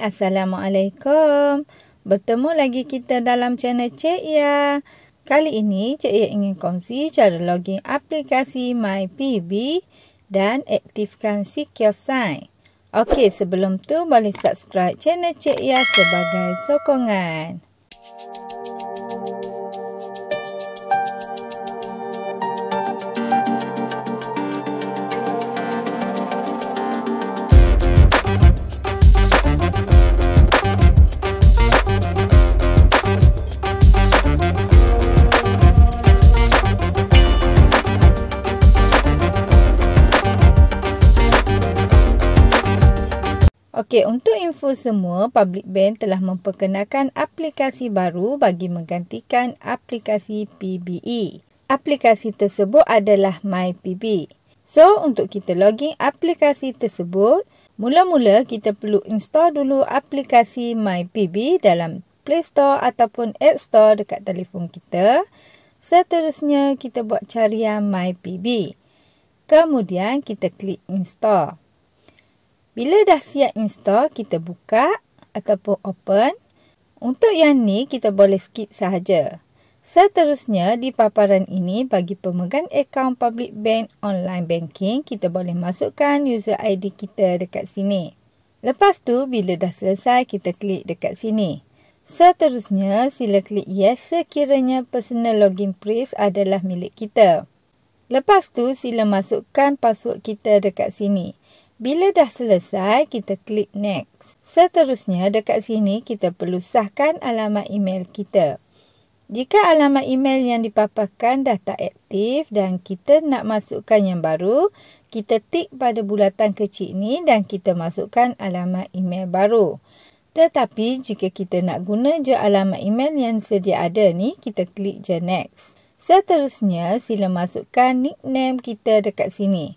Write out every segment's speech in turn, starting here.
Assalamualaikum. Bertemu lagi kita dalam channel Cik Ya. Kali ini Cik Ya ingin kongsi cara login aplikasi MyPB dan aktifkan Secure Sign. Okey, sebelum tu boleh subscribe channel Cik Ya sebagai sokongan. Okey, untuk info semua, Public Bank telah memperkenalkan aplikasi baru bagi menggantikan aplikasi PBE. Aplikasi tersebut adalah MyPB. So, untuk kita login aplikasi tersebut, mula-mula kita perlu install dulu aplikasi MyPB dalam Play Store ataupun App Store dekat telefon kita. Seterusnya, kita buat carian MyPB. Kemudian, kita klik install. Bila dah siap install, kita buka ataupun open. Untuk yang ni, kita boleh skip sahaja. Seterusnya, di paparan ini, bagi pemegang akaun public bank online banking, kita boleh masukkan user ID kita dekat sini. Lepas tu, bila dah selesai, kita klik dekat sini. Seterusnya, sila klik yes sekiranya personal login priest adalah milik kita. Lepas tu, sila masukkan password kita dekat sini. Bila dah selesai, kita klik next. Seterusnya, dekat sini kita perlu sahkan alamat email kita. Jika alamat email yang dipaparkan dah tak aktif dan kita nak masukkan yang baru, kita tik pada bulatan kecil ini dan kita masukkan alamat email baru. Tetapi jika kita nak guna je alamat email yang sedia ada ni, kita klik je next. Seterusnya, sila masukkan nickname kita dekat sini.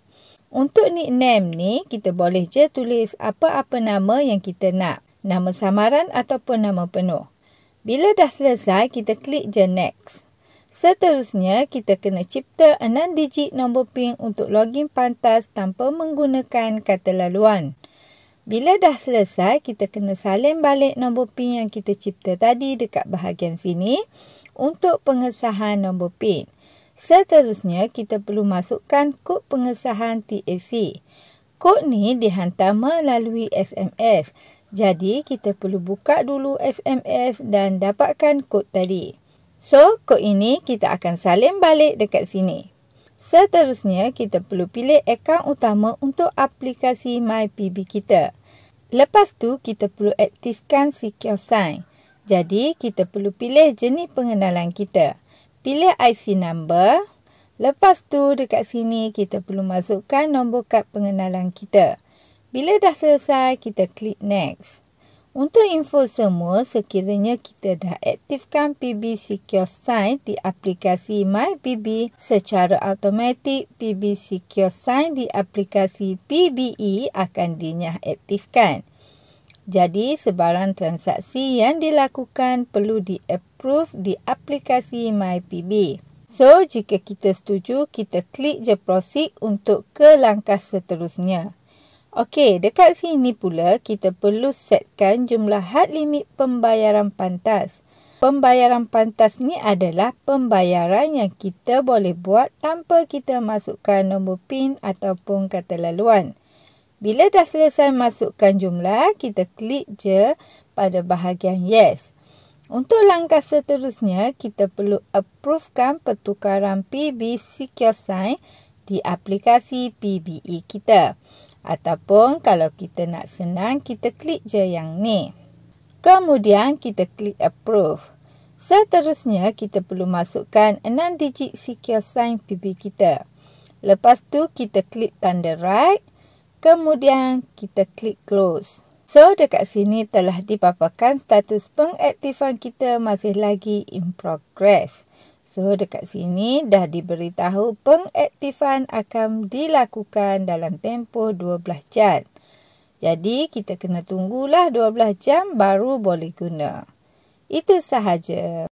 Untuk nickname ni, kita boleh je tulis apa-apa nama yang kita nak. Nama samaran ataupun nama penuh. Bila dah selesai, kita klik je next. Seterusnya, kita kena cipta 6 digit nombor PIN untuk login pantas tanpa menggunakan kata laluan. Bila dah selesai, kita kena salin balik nombor PIN yang kita cipta tadi dekat bahagian sini untuk pengesahan nombor PIN. Seterusnya, kita perlu masukkan kod pengesahan TAC. Kod ni dihantar melalui SMS. Jadi, kita perlu buka dulu SMS dan dapatkan kod tadi. So, kod ini kita akan salin balik dekat sini. Seterusnya, kita perlu pilih akaun utama untuk aplikasi MyPB kita. Lepas tu, kita perlu aktifkan Secure Sign. Jadi, kita perlu pilih jenis pengenalan kita pilih IC number. Lepas tu dekat sini kita perlu masukkan nombor kad pengenalan kita. Bila dah selesai, kita klik next. Untuk info semua, sekiranya kita dah aktifkan PB Secure Sign di aplikasi MyPB secara automatik, PB Secure Sign di aplikasi PBE akan dinyah aktifkan. Jadi sebarang transaksi yang dilakukan perlu di-approve di aplikasi MyPB. So, jika kita setuju, kita klik je proceed untuk ke langkah seterusnya. Okey, dekat sini pula kita perlu setkan jumlah had limit pembayaran pantas. Pembayaran pantas ni adalah pembayaran yang kita boleh buat tanpa kita masukkan nombor PIN ataupun kata laluan. Bila dah selesai masukkan jumlah, kita klik je pada bahagian yes. Untuk langkah seterusnya, kita perlu approvekan pertukaran PB SecureSign di aplikasi PBE kita. Ataupun kalau kita nak senang, kita klik je yang ni. Kemudian kita klik approve. Seterusnya, kita perlu masukkan 6 digit SecureSign PB kita. Lepas tu kita klik tanda right. Kemudian kita klik close. So dekat sini telah dipaparkan status pengaktifan kita masih lagi in progress. So dekat sini dah diberitahu pengaktifan akan dilakukan dalam tempoh 12 jam. Jadi kita kena tunggulah 12 jam baru boleh guna. Itu sahaja.